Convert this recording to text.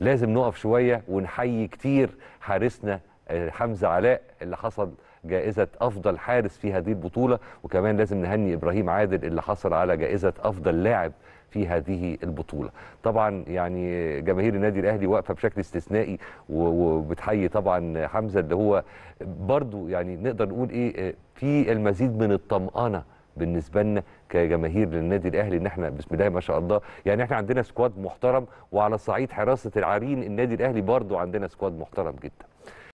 لازم نقف شويه ونحيي كتير حارسنا آه، حمزه علاء اللي حصل جائزة أفضل حارس في هذه البطولة وكمان لازم نهني إبراهيم عادل اللي حصل على جائزة أفضل لاعب في هذه البطولة طبعا يعني جماهير النادي الأهلي واقفة بشكل استثنائي وبتحيي طبعا حمزة اللي هو برضو يعني نقدر نقول إيه آه، في المزيد من الطمأنة بالنسبه لنا كجماهير للنادي الاهلي ان احنا بسم الله ما شاء الله يعني احنا عندنا سكواد محترم وعلى صعيد حراسه العرين النادي الاهلي برضو عندنا سكواد محترم جدا